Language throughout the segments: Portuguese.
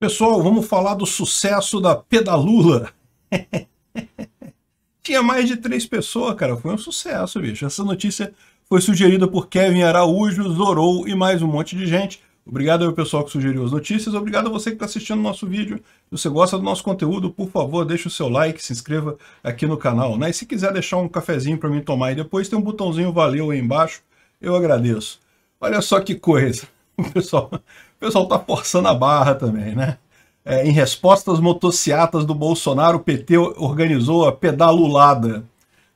Pessoal, vamos falar do sucesso da Pedalula. Tinha mais de três pessoas, cara. Foi um sucesso, bicho. Essa notícia foi sugerida por Kevin Araújo, Zorou e mais um monte de gente. Obrigado ao pessoal que sugeriu as notícias. Obrigado a você que está assistindo o nosso vídeo. Se você gosta do nosso conteúdo, por favor, deixe o seu like, se inscreva aqui no canal. Né? E se quiser deixar um cafezinho para mim tomar e depois tem um botãozinho valeu aí embaixo. Eu agradeço. Olha só que coisa. O pessoal o pessoal está forçando a barra também, né? É, em resposta às motociatas do Bolsonaro, o PT organizou a pedalulada,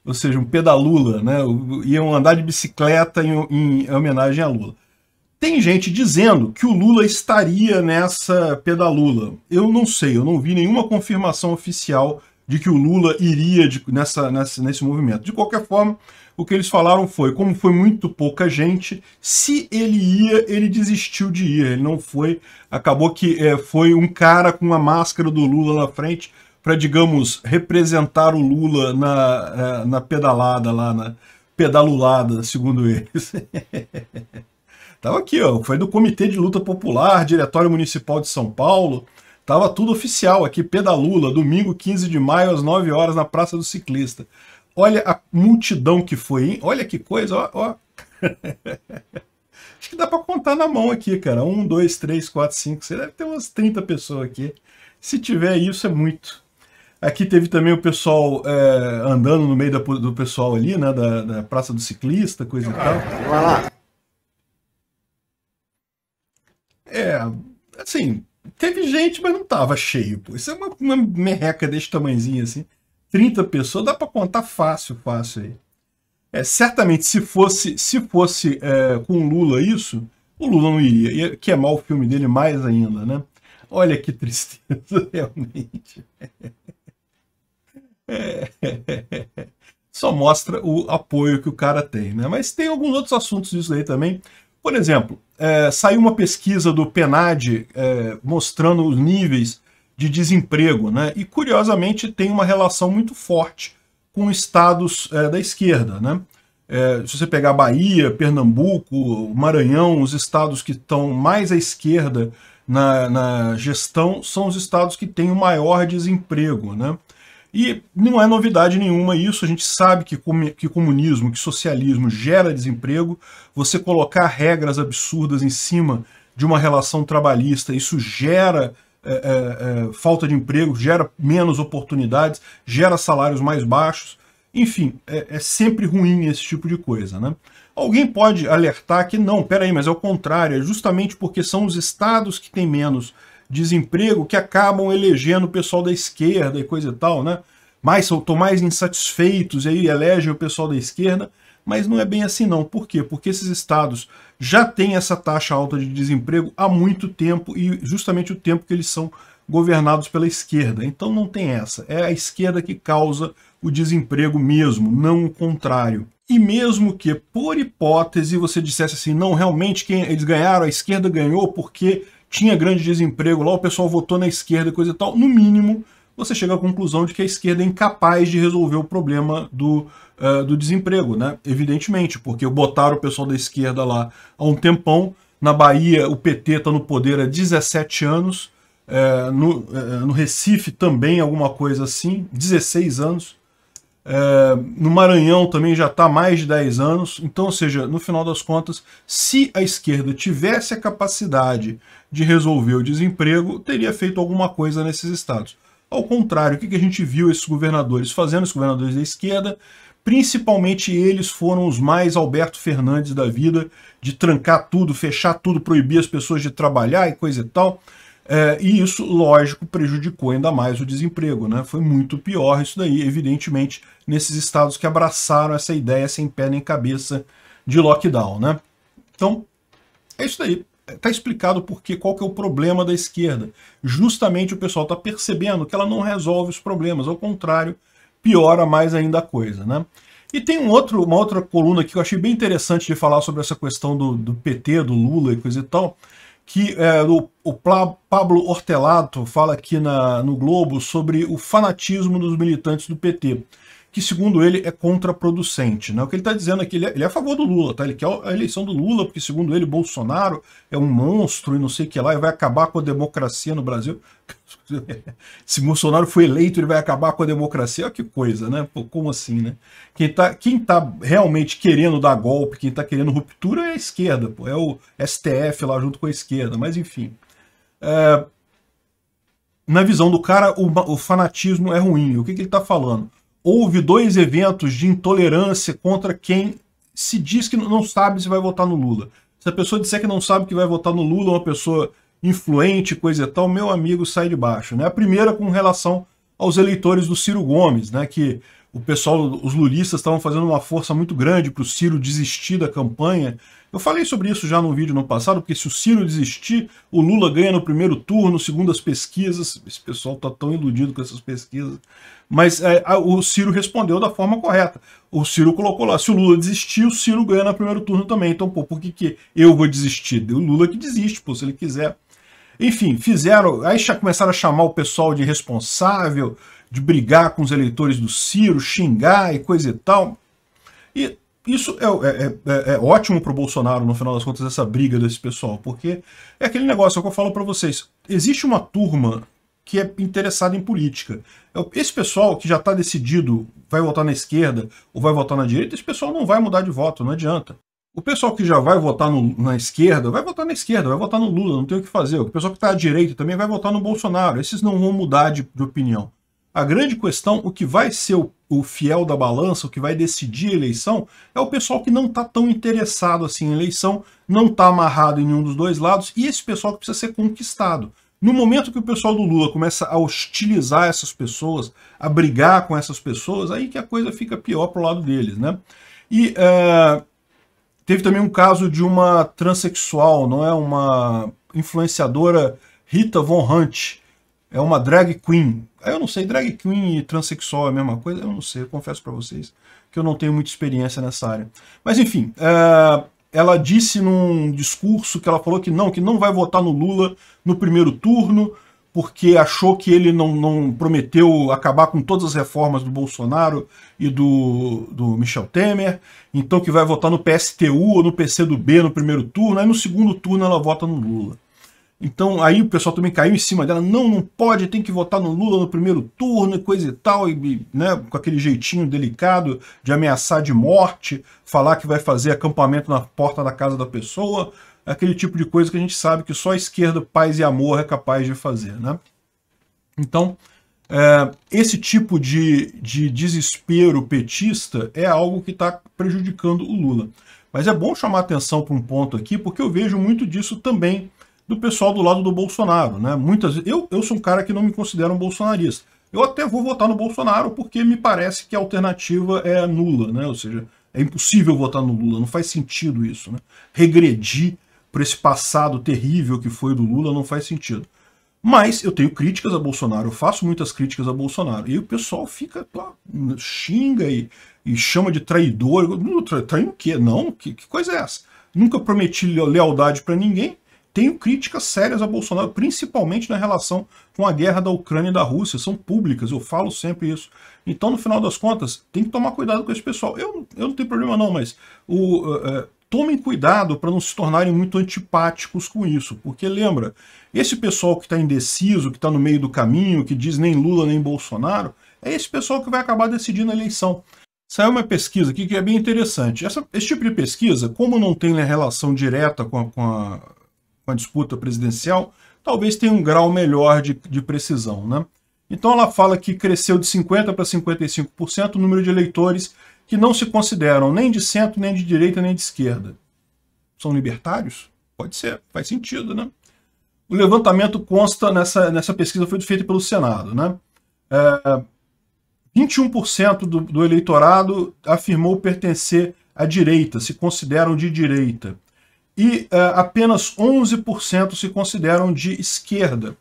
ou seja, um pedalula, né? Iam andar de bicicleta em, em, em homenagem a Lula. Tem gente dizendo que o Lula estaria nessa pedalula. Eu não sei, eu não vi nenhuma confirmação oficial de que o Lula iria de, nessa, nessa, nesse movimento. De qualquer forma, o que eles falaram foi, como foi muito pouca gente, se ele ia, ele desistiu de ir, ele não foi, acabou que é, foi um cara com a máscara do Lula na frente para, digamos, representar o Lula na, é, na pedalada lá, na pedalulada, segundo eles. Tava aqui, ó, foi do Comitê de Luta Popular, Diretório Municipal de São Paulo, Tava tudo oficial aqui, Pedalula, domingo 15 de maio às 9 horas na Praça do Ciclista. Olha a multidão que foi, hein? Olha que coisa, ó. ó. Acho que dá para contar na mão aqui, cara. Um, dois, três, quatro, cinco. Você deve ter umas 30 pessoas aqui. Se tiver isso, é muito. Aqui teve também o pessoal é, andando no meio da, do pessoal ali, né? Da, da Praça do Ciclista, coisa e tal. Vai lá. É, assim, teve gente, mas não tava cheio, pô. Isso é uma, uma merreca desse tamanzinho, assim. 30 pessoas, dá para contar fácil, fácil aí. É, certamente, se fosse, se fosse é, com Lula isso, o Lula não iria. Ia queimar o filme dele mais ainda, né? Olha que tristeza, realmente. É, só mostra o apoio que o cara tem, né? Mas tem alguns outros assuntos disso aí também. Por exemplo, é, saiu uma pesquisa do PNAD é, mostrando os níveis de desemprego, né? E curiosamente tem uma relação muito forte com estados é, da esquerda, né? É, se você pegar Bahia, Pernambuco, Maranhão, os estados que estão mais à esquerda na, na, gestão são os estados que têm o maior desemprego, né? E não é novidade nenhuma isso, a gente sabe que, que comunismo, que socialismo gera desemprego, você colocar regras absurdas em cima de uma relação trabalhista, isso gera é, é, é, falta de emprego, gera menos oportunidades, gera salários mais baixos. Enfim, é, é, sempre ruim esse tipo de coisa. Né? Alguém pode alertar que não, peraí, mas é o contrário, é justamente porque são os estados que têm menos desemprego que acabam elegendo o pessoal da esquerda e coisa e tal, né? mais estão mais insatisfeitos e aí elegem o pessoal da esquerda, mas não é bem assim não. Por quê? Porque esses estados já têm essa taxa alta de desemprego há muito tempo e justamente o tempo que eles são governados pela esquerda. Então não tem essa. É a esquerda que causa o desemprego mesmo, não o contrário. E mesmo que, por hipótese, você dissesse assim, não, realmente quem eles ganharam, a esquerda ganhou porque tinha grande desemprego lá, o pessoal votou na esquerda e coisa e tal, no mínimo, você chega à conclusão de que a esquerda é incapaz de resolver o problema do, uh, do desemprego, né? Evidentemente, porque botaram o pessoal da esquerda lá há um tempão. Na Bahia, o PT está no poder há 17 anos. É, no, é, no, Recife também alguma coisa assim, 16 anos. É, no Maranhão também já está mais de 10 anos. Então, ou seja, no final das contas, se a esquerda tivesse a capacidade de resolver o desemprego, teria feito alguma coisa nesses estados. Ao contrário, o que, a gente viu esses governadores fazendo, os governadores da esquerda, principalmente eles foram os mais Alberto Fernandes da vida, de trancar tudo, fechar tudo, proibir as pessoas de trabalhar e coisa e tal. É, e isso, lógico, prejudicou ainda mais o desemprego. Né? Foi muito pior isso daí, evidentemente, nesses estados que abraçaram essa ideia sem pé nem cabeça de lockdown. Né? Então, é isso daí está explicado porque qual que é o problema da esquerda. Justamente o pessoal está percebendo que ela não resolve os problemas, ao contrário, piora mais ainda a coisa. Né? E tem um outro, uma outra coluna que eu achei bem interessante de falar sobre essa questão do, do PT, do Lula e coisa e tal, que é, o, o Pablo Hortelato fala aqui na, no Globo sobre o fanatismo dos militantes do PT que, segundo ele, é contraproducente. Né? O que ele está dizendo aqui, é ele, é, ele é, a favor do Lula, tá? ele quer a eleição do Lula, porque, segundo ele, Bolsonaro é um monstro e não sei o que lá, e vai acabar com a democracia no Brasil. Se Bolsonaro foi eleito, ele vai acabar com a democracia. Olha que coisa, né? Pô, como assim, né? Quem está quem tá realmente querendo dar golpe, quem está querendo ruptura é a esquerda, pô. é o STF lá junto com a esquerda, mas enfim. É... Na visão do cara, o, o fanatismo é ruim. O que, que ele está falando? houve dois eventos de intolerância contra quem se diz que não sabe se vai votar no Lula. Se a pessoa disser que não sabe que vai votar no Lula, uma pessoa influente, coisa e tal, meu amigo sai de baixo. Né? A primeira com relação aos eleitores do Ciro Gomes, né, que o pessoal, os lulistas estavam fazendo uma força muito grande para o Ciro desistir da campanha. Eu falei sobre isso já no vídeo no passado, porque se o Ciro desistir, o Lula ganha no primeiro turno, segundo as pesquisas. Esse pessoal está tão iludido com essas pesquisas. Mas é, o Ciro respondeu da forma correta. O Ciro colocou lá, se o Lula desistir, o Ciro ganha no primeiro turno também. Então, pô, por que, que eu vou desistir? O Lula que desiste, pô, se ele quiser. Enfim, fizeram, aí já começaram a chamar o pessoal de responsável, de brigar com os eleitores do Ciro, xingar e coisa e tal. E isso é, é, é, é, é ótimo para o Bolsonaro, no final das contas, essa briga desse pessoal, porque é aquele negócio é que eu falo para vocês. Existe uma turma que é interessada em política. Esse pessoal que já está decidido, vai votar na esquerda ou vai votar na direita, esse pessoal não vai mudar de voto, não adianta. O pessoal que já vai votar no, na esquerda, vai votar na esquerda, vai votar no Lula, não tem o que fazer. O pessoal que está à direita também vai votar no Bolsonaro. Esses não vão mudar de, de opinião. A grande questão, o que vai ser o, o fiel da balança, o que vai decidir a eleição, é o pessoal que não está tão interessado assim em eleição, não está amarrado em nenhum dos dois lados, e esse pessoal que precisa ser conquistado. No momento que o pessoal do Lula começa a hostilizar essas pessoas, a brigar com essas pessoas, aí que a coisa fica pior pro lado deles, né? E uh, teve também um caso de uma transexual, não é? Uma influenciadora Rita Von Hunt, é uma drag queen. Eu não sei, drag queen e transexual é a mesma coisa? Eu não sei, eu confesso para vocês que eu não tenho muita experiência nessa área. Mas enfim, eh, ela disse num discurso que ela falou que não, que não vai votar no Lula no primeiro turno, porque achou que ele não, não prometeu acabar com todas as reformas do Bolsonaro e do, do Michel Temer, então que vai votar no PSTU ou no PCdoB no primeiro turno, aí no segundo turno ela vota no Lula. Então aí o pessoal também caiu em cima dela, não, não pode, tem que votar no Lula no primeiro turno e coisa e tal, e, né, com aquele jeitinho delicado de ameaçar de morte, falar que vai fazer acampamento na porta da casa da pessoa, é aquele tipo de coisa que a gente sabe que só a esquerda, paz e amor é capaz de fazer, né? Então, é, esse tipo de, de desespero petista é algo que está prejudicando o Lula. Mas é bom chamar atenção para um ponto aqui, porque eu vejo muito disso também do pessoal do lado do Bolsonaro. Né? Muitas eu, eu sou um cara que não me considero um bolsonarista. Eu até vou votar no Bolsonaro porque me parece que a alternativa é nula, né? ou seja, é impossível votar no Lula, não faz sentido isso. Né? Regredir para esse passado terrível que foi do Lula não faz sentido. Mas eu tenho críticas a Bolsonaro, eu faço muitas críticas a Bolsonaro. E o pessoal fica, lá, xinga e, e, chama de traidor. traindo o quê? Não, que, que coisa é essa? Nunca prometi lealdade para ninguém, tenho críticas sérias a Bolsonaro, principalmente na relação com a guerra da Ucrânia e da Rússia. São públicas, eu falo sempre isso. Então, no final das contas, tem que tomar cuidado com esse pessoal. Eu, eu não tenho problema, não, mas o, eh, eh, tomem cuidado para não se tornarem muito antipáticos com isso. Porque lembra, esse pessoal que está indeciso, que está no meio do caminho, que diz nem Lula nem Bolsonaro, é esse pessoal que vai acabar decidindo a eleição. Saiu uma pesquisa aqui que é bem interessante. Essa, esse tipo de pesquisa, como não tem né, relação direta com a, com a com a disputa presidencial, talvez tenha um grau melhor de, de precisão. Né? Então ela fala que cresceu de 50% para 55% o número de eleitores que não se consideram nem de centro, nem de direita, nem de esquerda. São libertários? Pode ser, faz sentido, né? O levantamento consta nessa, nessa pesquisa foi feita pelo Senado, né? É, 21% do, do eleitorado afirmou pertencer à direita, se consideram de direita e eh, apenas 11% se consideram de esquerda.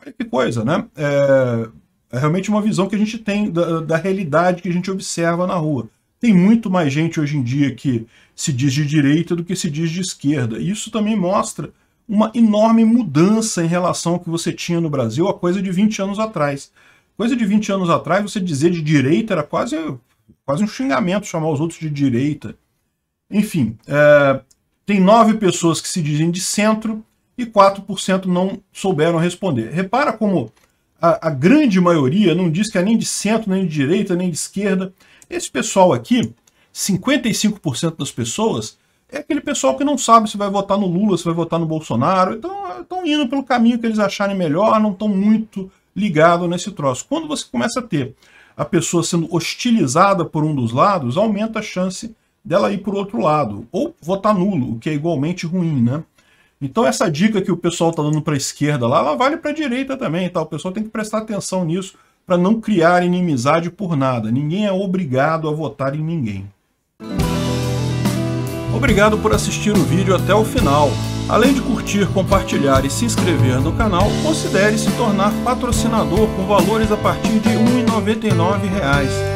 Olha que coisa, né? É, é realmente uma visão que a gente tem da, da, realidade que a gente observa na rua. Tem muito mais gente hoje em dia que se diz de direita do que se diz de esquerda. E isso também mostra uma enorme mudança em relação ao que você tinha no Brasil a coisa de 20 anos atrás. Coisa de 20 anos atrás, você dizer de direita era quase, quase um xingamento chamar os outros de direita. Enfim, é, tem nove pessoas que se dizem de centro e 4% não souberam responder. Repara como a, a, grande maioria não diz que é nem de centro, nem de direita, nem de esquerda. Esse pessoal aqui, 55% das pessoas, é aquele pessoal que não sabe se vai votar no Lula, se vai votar no Bolsonaro. Então, estão indo pelo caminho que eles acharem melhor, não estão muito ligados nesse troço. Quando você começa a ter a pessoa sendo hostilizada por um dos lados, aumenta a chance dela ir para o outro lado, ou votar nulo, o que é igualmente ruim, né? Então essa dica que o pessoal está dando para a esquerda lá, ela vale para a direita também, tá? O pessoal tem que prestar atenção nisso para não criar inimizade por nada. Ninguém é obrigado a votar em ninguém. Obrigado por assistir o vídeo até o final. Além de curtir, compartilhar e se inscrever no canal, considere se tornar patrocinador com valores a partir de R$ 1,99